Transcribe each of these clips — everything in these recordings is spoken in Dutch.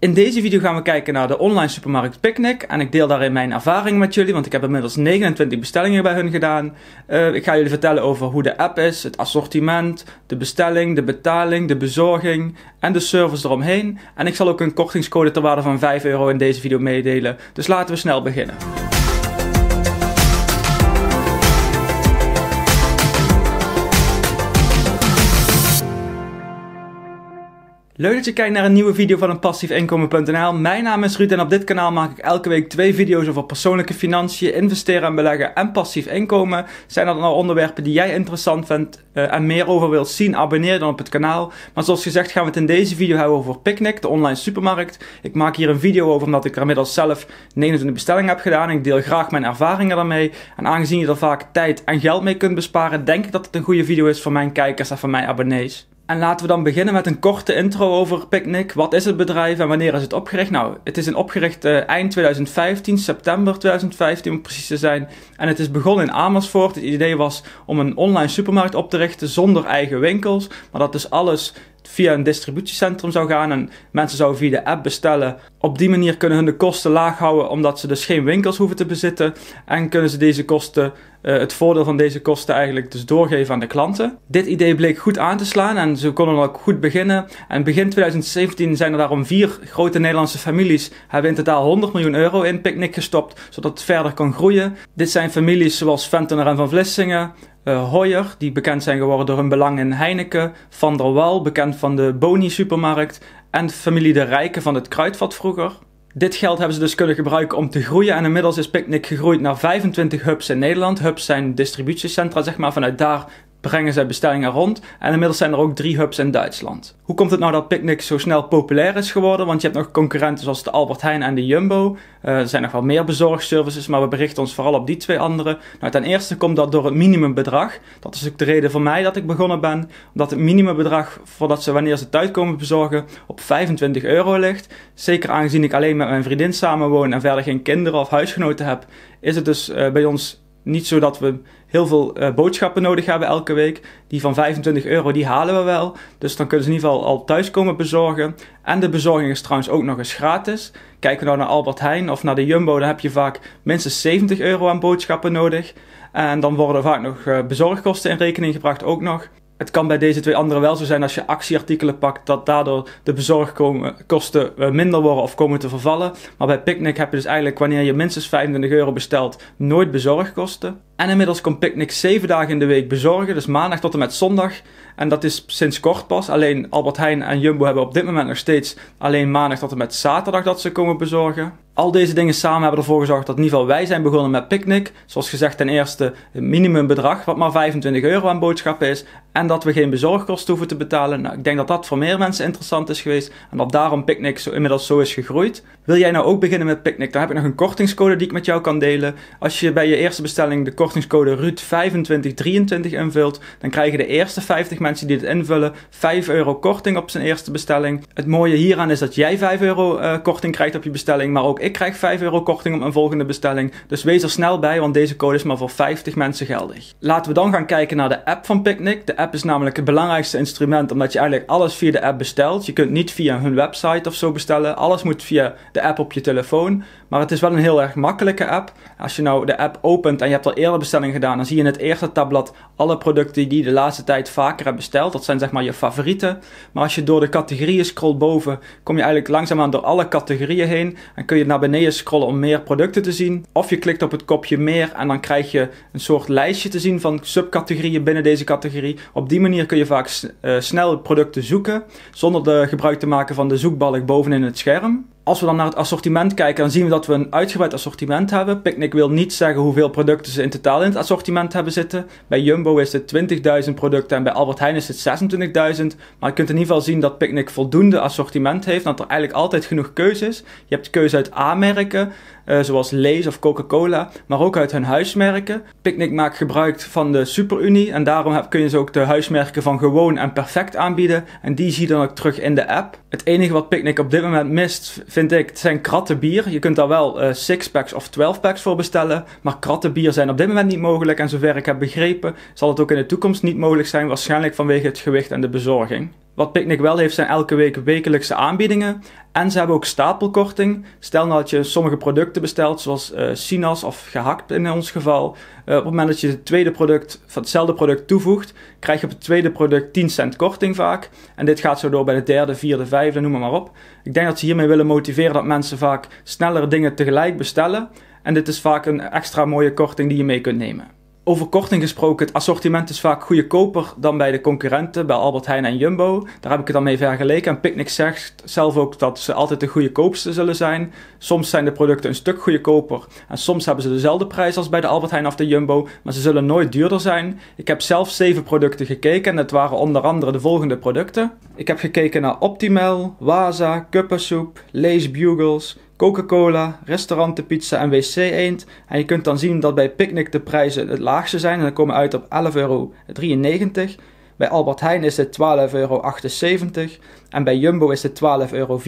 In deze video gaan we kijken naar de online supermarkt Picnic en ik deel daarin mijn ervaring met jullie, want ik heb inmiddels 29 bestellingen bij hun gedaan. Eh, ik ga jullie vertellen over hoe de app is, het assortiment, de bestelling, de betaling, de bezorging en de service eromheen. En ik zal ook een kortingscode ter waarde van 5 euro in deze video meedelen, dus laten we snel beginnen. Leuk dat je kijkt naar een nieuwe video van een passiefinkomen.nl. Mijn naam is Ruud en op dit kanaal maak ik elke week twee video's over persoonlijke financiën, investeren en beleggen en passief inkomen. Zijn dat nou onderwerpen die jij interessant vindt eh, en meer over wilt zien, abonneer dan op het kanaal. Maar zoals gezegd gaan we het in deze video hebben over Picnic, de online supermarkt. Ik maak hier een video over omdat ik er inmiddels zelf 29 bestellingen heb gedaan. Ik deel graag mijn ervaringen daarmee. En aangezien je er vaak tijd en geld mee kunt besparen, denk ik dat het een goede video is voor mijn kijkers en voor mijn abonnees. En laten we dan beginnen met een korte intro over Picnic. Wat is het bedrijf en wanneer is het opgericht? Nou, het is een opgericht eh, eind 2015, september 2015 om precies te zijn. En het is begonnen in Amersfoort. Het idee was om een online supermarkt op te richten zonder eigen winkels. Maar dat is alles via een distributiecentrum zou gaan en mensen zouden via de app bestellen. Op die manier kunnen hun de kosten laag houden omdat ze dus geen winkels hoeven te bezitten en kunnen ze deze kosten, eh, het voordeel van deze kosten eigenlijk dus doorgeven aan de klanten. Dit idee bleek goed aan te slaan en ze konden ook goed beginnen. En begin 2017 zijn er daarom vier grote Nederlandse families hebben in totaal 100 miljoen euro in Picnic gestopt zodat het verder kan groeien. Dit zijn families zoals Ventener en Van Vlissingen, uh, Hoyer, die bekend zijn geworden door hun belang in Heineken, Van der Wal, bekend van de Boni supermarkt, en familie De Rijken van het Kruidvat vroeger. Dit geld hebben ze dus kunnen gebruiken om te groeien en inmiddels is Picnic gegroeid naar 25 hubs in Nederland. Hubs zijn distributiecentra, zeg maar. Vanuit daar brengen zij bestellingen rond. En inmiddels zijn er ook drie hubs in Duitsland. Hoe komt het nou dat Picnic zo snel populair is geworden? Want je hebt nog concurrenten zoals de Albert Heijn en de Jumbo. Eh, er zijn nog wel meer bezorgservices, maar we berichten ons vooral op die twee andere. Nou, ten eerste komt dat door het minimumbedrag. Dat is ook de reden voor mij dat ik begonnen ben. Omdat het minimumbedrag voordat ze wanneer ze thuis komen bezorgen op 25 euro ligt. Zeker aangezien ik alleen met mijn vriendin samenwoon en verder geen kinderen of huisgenoten heb, is het dus eh, bij ons niet zo dat we heel veel eh, boodschappen nodig hebben elke week. Die van 25 euro, die halen we wel. Dus dan kunnen ze in ieder geval al thuis komen bezorgen. En de bezorging is trouwens ook nog eens gratis. Kijken we nou naar Albert Heijn of naar de Jumbo, dan heb je vaak minstens 70 euro aan boodschappen nodig. En dan worden vaak nog eh, bezorgkosten in rekening gebracht ook nog het kan bij deze twee anderen wel zo zijn als je actieartikelen pakt dat daardoor de bezorgkosten eh, minder worden of komen te vervallen. Maar bij Picnic heb je dus eigenlijk wanneer je minstens 25 euro bestelt nooit bezorgkosten. En inmiddels kan Picnic 7 dagen in de week bezorgen, dus maandag tot en met zondag. En dat is sinds kort pas. Alleen Albert Heijn en Jumbo hebben op dit moment nog steeds alleen maandag tot en met zaterdag dat ze komen bezorgen. Al deze dingen samen hebben ervoor gezorgd dat in ieder geval wij zijn begonnen met Picnic. Zoals gezegd, ten eerste minimum minimumbedrag, wat maar 25 euro aan boodschappen is. En dat we geen bezorgkosten hoeven te betalen. Nou, ik denk dat dat voor meer mensen interessant is geweest. En dat daarom Picnic zo, inmiddels zo is gegroeid. Wil jij nou ook beginnen met Picnic? Dan heb ik nog een kortingscode die ik met jou kan delen. Als je bij je eerste bestelling de kortingscode rut 2523 invult, dan krijgen de eerste 50 mensen die dit invullen 5 euro korting op zijn eerste bestelling. Het mooie hieraan is dat jij 5 euro eh, korting krijgt op je bestelling, maar ook ik krijg 5 euro korting op mijn volgende bestelling. Dus wees er snel bij, want deze code is maar voor 50 mensen geldig. Laten we dan gaan kijken naar de app van Picnic. De app is namelijk het belangrijkste instrument, omdat je eigenlijk alles via de app bestelt. Je kunt niet via hun website of zo bestellen. Alles moet via de app op je telefoon. Maar het is wel een heel erg makkelijke app. Als je nou de app opent en je hebt al eerder bestelling gedaan, dan zie je in het eerste tabblad alle producten die je de laatste tijd vaker hebt besteld. Dat zijn zeg maar je favorieten. Maar als je door de categorieën scrolt boven, kom je eigenlijk langzaamaan door alle categorieën heen en kun je naar beneden scrollen om meer producten te zien. Of je klikt op het kopje meer en dan krijg je een soort lijstje te zien van subcategorieën binnen deze categorie. Op die manier kun je vaak eh, snel producten zoeken zonder de gebruik te maken van de zoekbalk bovenin het scherm als we dan naar het assortiment kijken, dan zien we dat we een uitgebreid assortiment hebben. Picnic wil niet zeggen hoeveel producten ze in totaal in het assortiment hebben zitten. Bij Jumbo is het 20.000 producten en bij Albert Heijn is het 26.000. Maar je kunt in ieder geval zien dat Picnic voldoende assortiment heeft. Dat er eigenlijk altijd genoeg keuze is. Je hebt keuze uit A-merken. Eh, zoals Lees of Coca-Cola, maar ook uit hun huismerken. Picnic maakt gebruik van de Superunie en daarom heb, kun je ze ook de huismerken van gewoon en perfect aanbieden. En die zie je dan ook terug in de app. Het enige wat Picnic op dit moment mist, vind ik, zijn kratte bier. Je kunt daar wel 6 eh, packs of 12 packs voor bestellen, maar kratte bier zijn op dit moment niet mogelijk. En zover ik heb begrepen, zal het ook in de toekomst niet mogelijk zijn, waarschijnlijk vanwege het gewicht en de bezorging. Wat Picnic wel heeft zijn elke week wekelijkse aanbiedingen. En ze hebben ook stapelkorting. Stel nou dat je sommige producten bestelt, zoals uh, sinaas of gehakt in ons geval. Eh, op het moment dat je het tweede product van hetzelfde product toevoegt, krijg je op het tweede product 10 cent korting vaak. En dit gaat zo door bij de derde, vierde, vijfde, noem maar, maar op. Ik denk dat ze hiermee willen motiveren dat mensen vaak sneller dingen tegelijk bestellen. En dit is vaak een extra mooie korting die je mee kunt nemen over korting gesproken, het assortiment is vaak goedkoper dan bij de concurrenten, bij Albert Heijn en Jumbo. Daar heb ik het dan mee vergeleken. En Picnic zegt zelf ook dat ze altijd de goedkoopste zullen zijn. Soms zijn de producten een stuk goedkoper en soms hebben ze dezelfde prijs als bij de Albert Heijn of de Jumbo, maar ze zullen nooit duurder zijn. Ik heb zelf zeven producten gekeken en dat waren onder andere de volgende producten. Ik heb gekeken naar Optimal, Waza, Kuppensoep, Lace Bugles, Coca-Cola, restaurantenpizza pizza en wc-eend. En je kunt dan zien dat bij Picnic de prijzen het laagste zijn. En dan komen we uit op 11,93 euro. Bij Albert Heijn is het 12,78 euro. En bij Jumbo is het 12,44 euro.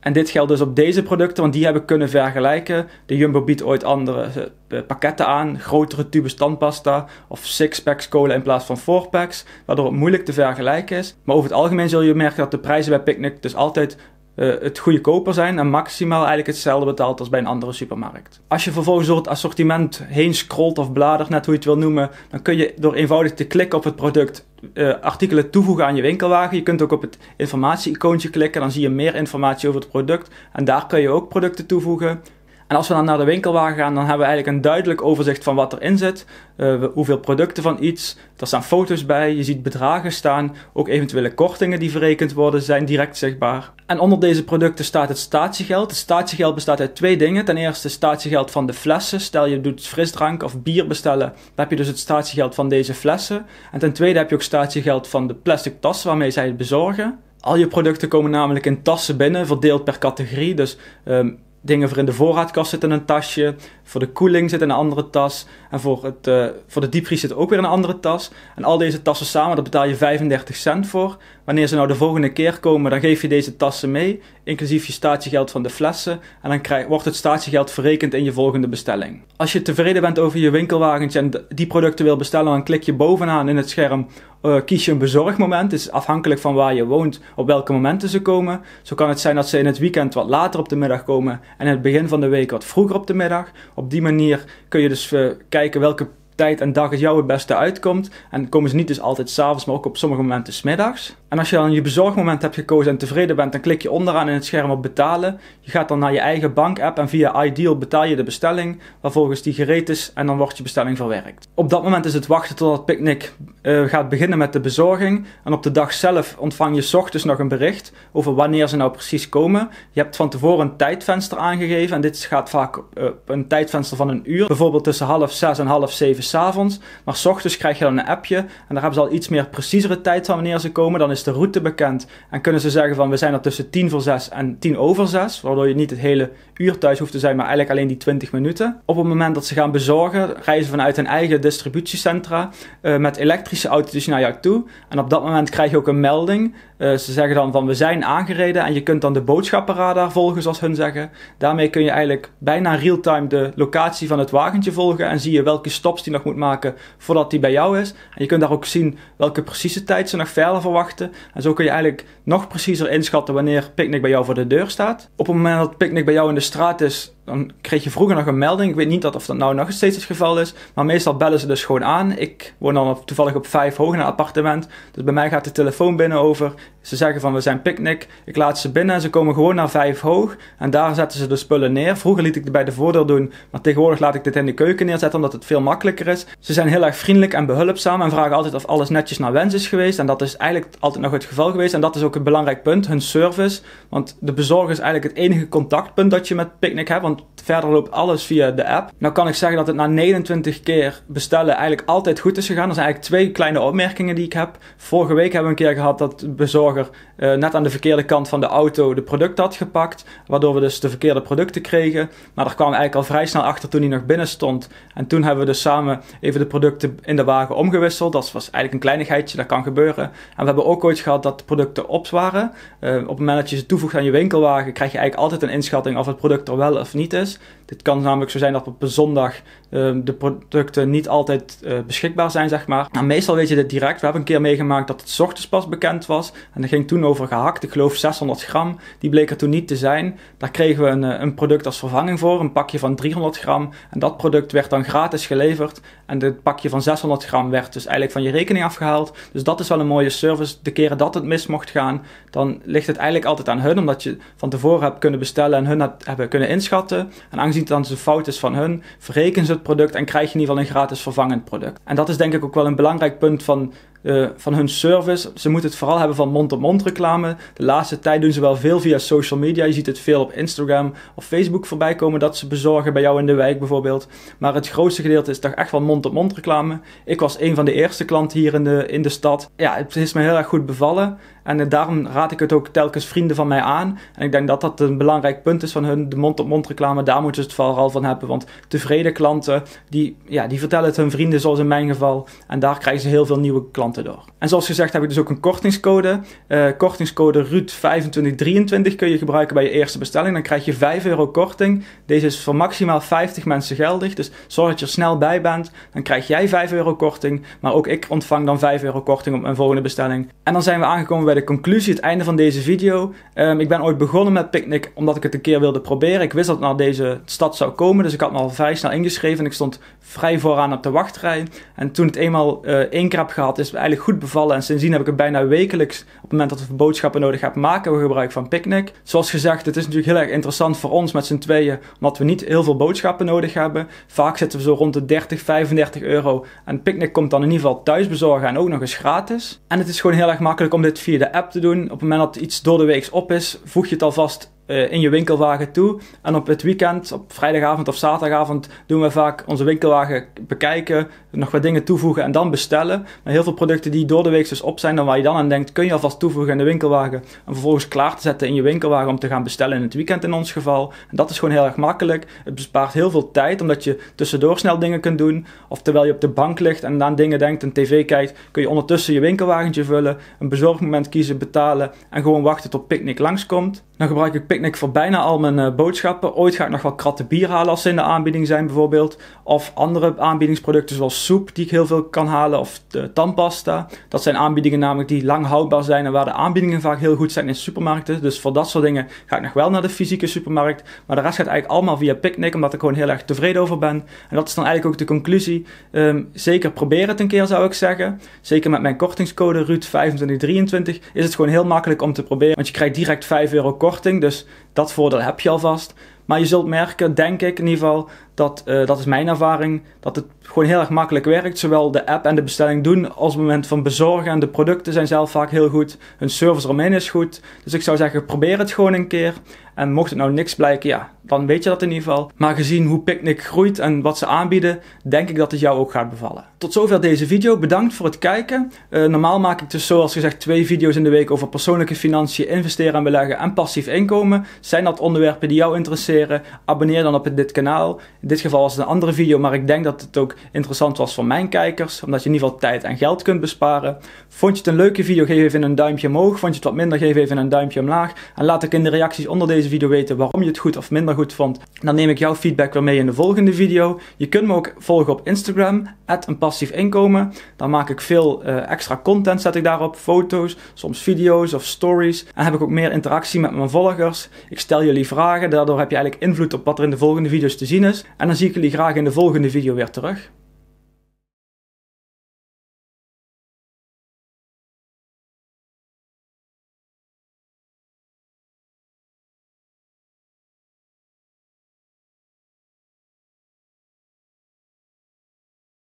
En dit geldt dus op deze producten, want die hebben kunnen vergelijken. De Jumbo biedt ooit andere eh, pakketten aan, grotere tubes tandpasta of six-packs cola in plaats van four-packs, waardoor het moeilijk te vergelijken is. Maar over het algemeen zul je merken dat de prijzen bij Picnic dus altijd eh, het het koper zijn en maximaal eigenlijk hetzelfde betaalt als bij een andere supermarkt. Als je vervolgens door het assortiment heen scrolt of bladert, net hoe je het wil noemen, dan kun je door eenvoudig te klikken op het product eh, artikelen toevoegen aan je winkelwagen. Je kunt ook op het informatie-icoontje klikken, dan zie je meer informatie over het product. En daar kun je ook producten toevoegen. En als we dan naar de winkelwagen gaan, dan hebben we eigenlijk een duidelijk overzicht van wat erin zit. Eh, hoeveel producten van iets. Er staan foto's bij, je ziet bedragen staan. Ook eventuele kortingen die verrekend worden zijn direct zichtbaar. En onder deze producten staat het statiegeld. Het statiegeld bestaat uit twee dingen. Ten eerste statiegeld van de flessen. Stel je doet frisdrank of bier bestellen, dan heb je dus het statiegeld van deze flessen. En ten tweede heb je ook statiegeld van de plastic tas waarmee zij het bezorgen. Al je producten komen namelijk in tassen binnen, verdeeld per categorie. Dus um, dingen voor in de voorraadkast zitten in een tasje. Voor de koeling zit in een andere tas. En voor, het, eh, voor de diepvries zit ook weer een andere tas. En al deze tassen samen, daar betaal je 35 cent voor wanneer ze nou de volgende keer komen, dan geef je deze tassen mee, inclusief je statiegeld van de flessen. En dan krijg, wordt het statiegeld verrekend in je volgende bestelling. Als je tevreden bent over je winkelwagentje en die producten wil bestellen, dan klik je bovenaan in het scherm. Eh, kies je een bezorgmoment. Het is afhankelijk van waar je woont, op welke momenten ze komen. Zo kan het zijn dat ze in het weekend wat later op de middag komen en in het begin van de week wat vroeger op de middag. Op die manier kun je dus eh, kijken welke tijd en dag het jou het beste uitkomt. En komen ze niet dus altijd s'avonds, maar ook op sommige momenten smiddags. En als je dan je bezorgmoment hebt gekozen en tevreden bent, dan klik je onderaan in het scherm op betalen. Je gaat dan naar je eigen bankapp en via Ideal betaal je de bestelling, waarvolgens die gereed is en dan wordt je bestelling verwerkt. Op dat moment is het wachten totdat Picnic uh, eh, gaat beginnen met de bezorging. En op de dag zelf ontvang je ochtends nog een bericht over wanneer ze nou precies komen. Je hebt van tevoren een tijdvenster aangegeven en dit gaat vaak eh, een tijdvenster van een uur. Bijvoorbeeld tussen half zes en half zeven s avonds. Maar s ochtends krijg je dan een appje. En daar hebben ze al iets meer preciezere tijd van wanneer ze komen. Dan is de route bekend. En kunnen ze zeggen van we zijn er tussen 10 voor 6 en 10 over 6. Waardoor je niet het hele uur thuis hoeft te zijn, maar eigenlijk alleen die 20 minuten. Op het moment dat ze gaan bezorgen, ze vanuit hun eigen distributiecentra eh, met elektrische auto's naar jou toe. En op dat moment krijg je ook een melding. Eh, ze zeggen dan van we zijn aangereden en je kunt dan de boodschappenradar volgen, zoals hun zeggen. Daarmee kun je eigenlijk bijna real-time de locatie van het wagentje volgen en zie je welke stops die nog moet maken voordat die bij jou is. En je kunt daar ook zien welke precieze tijd ze nog verder verwachten. En zo kun je eigenlijk nog preciezer inschatten wanneer Picnic bij jou voor de deur staat. Op het moment dat Picnic bij jou in de straat is, dan kreeg je vroeger nog een melding. Ik weet niet of dat nou nog steeds het geval is. Maar meestal bellen ze dus gewoon aan. Ik woon dan toevallig op vijf hoog in een appartement. Dus bij mij gaat de telefoon binnen over. Ze zeggen van we zijn picknick, ik laat ze binnen en ze komen gewoon naar vijf hoog. En daar zetten ze de spullen neer. Vroeger liet ik het bij de voordeur doen, maar tegenwoordig laat ik dit in de keuken neerzetten omdat het veel makkelijker is. Ze zijn heel erg vriendelijk en behulpzaam en vragen altijd of alles netjes naar wens is geweest. En dat is eigenlijk altijd nog het geval geweest. En dat is ook een belangrijk punt, hun service. Want de bezorger is eigenlijk het enige contactpunt dat je met picknick hebt, want verder loopt alles via de app. Nou kan ik zeggen dat het na 29 keer bestellen eigenlijk altijd goed is gegaan. Er zijn eigenlijk twee kleine opmerkingen die ik heb. Vorige week hebben we een keer gehad dat bezorger eh, net aan de verkeerde kant van de auto de product had gepakt. Waardoor we dus de verkeerde producten kregen. Maar daar kwam eigenlijk al vrij snel achter toen hij nog binnen stond. En toen hebben we dus samen even de producten in de wagen omgewisseld. Dat was eigenlijk een kleinigheidje, dat kan gebeuren. En we hebben ook ooit gehad dat de producten op waren. Eh, op het moment dat je ze toevoegt aan je winkelwagen, krijg je eigenlijk altijd een inschatting of het product er wel of niet is. Dit kan namelijk zo zijn dat op een zondag ehm, de producten niet altijd eh, beschikbaar zijn, zeg maar. meestal weet je dit direct. We hebben een keer meegemaakt dat het ochtends pas bekend was. En er ging toen over gehakt. Ik geloof 600 gram. Die bleek er toen niet te zijn. Daar kregen we een, eh, een product als vervanging voor. Een pakje van 300 gram. En dat product werd dan gratis geleverd. En het pakje van 600 gram werd dus eigenlijk van je rekening afgehaald. Dus dat is wel een mooie service. De keren dat het mis mocht gaan, dan ligt het eigenlijk altijd aan hun. Omdat je van tevoren hebt kunnen bestellen en hun hebt, hebben kunnen inschatten. En aangezien het dan de fout is van hun, verrekenen ze het product en krijg je in ieder geval een gratis vervangend product. En dat is denk ik ook wel een belangrijk punt van eh, van hun service. Ze moeten het vooral hebben van mond-op-mond reclame. De laatste tijd doen ze wel veel via social media. Je ziet het veel op Instagram of Facebook voorbij komen dat ze bezorgen bij jou in de wijk bijvoorbeeld. Maar het grootste gedeelte is toch echt van mond-op-mond reclame. Ik was een van de eerste klanten hier in de, in de stad. Ja, het is me heel erg goed bevallen. En eh, daarom raad ik het ook telkens vrienden van mij aan. En ik denk dat dat een belangrijk punt is van hun, de mond-op-mond reclame. Daar moeten ze het vooral van hebben. Want tevreden klanten, die, ja, die vertellen het hun vrienden, zoals in mijn geval. En daar krijgen ze heel veel nieuwe klanten door. En zoals gezegd heb ik dus ook een kortingscode. Uh, kortingscode RUUT2523 kun je gebruiken bij je eerste bestelling. Dan krijg je 5 euro korting. Deze is voor maximaal 50 mensen geldig. Dus zorg dat je er snel bij bent. Dan krijg jij 5 euro korting. Maar ook ik ontvang dan 5 euro korting op mijn volgende bestelling. En dan zijn we aangekomen bij de conclusie, het einde van deze video. Ehm, ik ben ooit begonnen met Picnic omdat ik het een keer wilde proberen. Ik wist dat het naar deze stad zou komen, dus ik had me al vrij snel ingeschreven. En ik stond vrij vooraan op de wachtrij. En toen het eenmaal uh, één keer heb gehad, is het eigenlijk goed bevallen. En sindsdien heb ik het bijna wekelijks, op het moment dat we boodschappen nodig hebben, maken we gebruik van Picnic. Zoals gezegd, het is natuurlijk heel erg interessant voor ons met z'n tweeën, omdat we niet heel veel boodschappen nodig hebben. Vaak zitten we zo rond de 30, 35 euro. En Picnic komt dan in ieder geval thuis bezorgen en ook nog eens gratis. En het is gewoon heel erg makkelijk om dit via de app te doen. Op het moment dat iets door de weeks op is, voeg je het alvast eh, in je winkelwagen toe. En op het weekend, op vrijdagavond of zaterdagavond, doen we vaak onze winkelwagen bekijken, nog wat dingen toevoegen en dan bestellen. Maar heel veel producten die door de week dus op zijn en waar je dan aan denkt, kun je alvast toevoegen in de winkelwagen. En vervolgens klaar te zetten in je winkelwagen om te gaan bestellen in het weekend in ons geval. En dat is gewoon heel erg makkelijk. Het bespaart heel veel tijd, omdat je tussendoor snel dingen kunt doen. Of terwijl je op de bank ligt en dan dingen denkt en tv kijkt, kun je ondertussen je winkelwagentje vullen, een bezorgmoment kiezen, betalen en gewoon wachten tot Picnic langskomt. Dan nou gebruik ik Picnic voor bijna al mijn eh, boodschappen. Ooit ga ik nog wel kratten bier halen als ze in de aanbieding zijn bijvoorbeeld. Of andere aanbiedingsproducten zoals soep die ik heel veel kan halen. Of de tandpasta. Dat zijn aanbiedingen namelijk die lang houdbaar zijn en waar de aanbiedingen vaak heel goed zijn in supermarkten. Dus voor dat soort dingen ga ik nog wel naar de fysieke supermarkt. Maar de rest gaat eigenlijk allemaal via Picnic omdat ik gewoon heel erg tevreden over ben. En dat is dan eigenlijk ook de conclusie. Ehm, zeker probeer het een keer zou ik zeggen. Zeker met mijn kortingscode RUT 2523 is het gewoon heel makkelijk om te proberen. Want je krijgt direct 5 euro korting dus dat voordeel heb je alvast. Maar je zult merken, denk ik in ieder geval, dat, eh, dat is mijn ervaring, dat het gewoon heel erg makkelijk werkt. Zowel de app en de bestelling doen als het moment van bezorgen. En de producten zijn zelf vaak heel goed. Hun service eromheen is goed. Dus ik zou zeggen, probeer het gewoon een keer. En mocht het nou niks blijken, ja, dan weet je dat in ieder geval. Maar gezien hoe Picnic groeit en wat ze aanbieden, denk ik dat het jou ook gaat bevallen. Tot zover deze video. Bedankt voor het kijken. Eh, normaal maak ik dus zoals gezegd twee video's in de week over persoonlijke financiën, investeren en beleggen en passief inkomen. Zijn dat onderwerpen die jou interesseren? Abonneer dan op dit kanaal. In dit geval was het een andere video, maar ik denk dat het ook interessant was voor mijn kijkers, omdat je in ieder geval tijd en geld kunt besparen. Vond je het een leuke video, geef even een duimpje omhoog. Vond je het wat minder, geef even een duimpje omlaag. En laat ik in de reacties onder deze video weten waarom je het goed of minder goed vond. Dan neem ik jouw feedback weer mee in de volgende video. Je kunt me ook volgen op Instagram, een passief inkomen. Dan maak ik veel eh, extra content, zet ik daarop. Foto's, soms video's of stories. En heb ik ook meer interactie met mijn volgers. Ik stel jullie vragen, daardoor heb je eigenlijk invloed op wat er in de volgende video's te zien is. En dan zie ik jullie graag in de volgende video weer terug.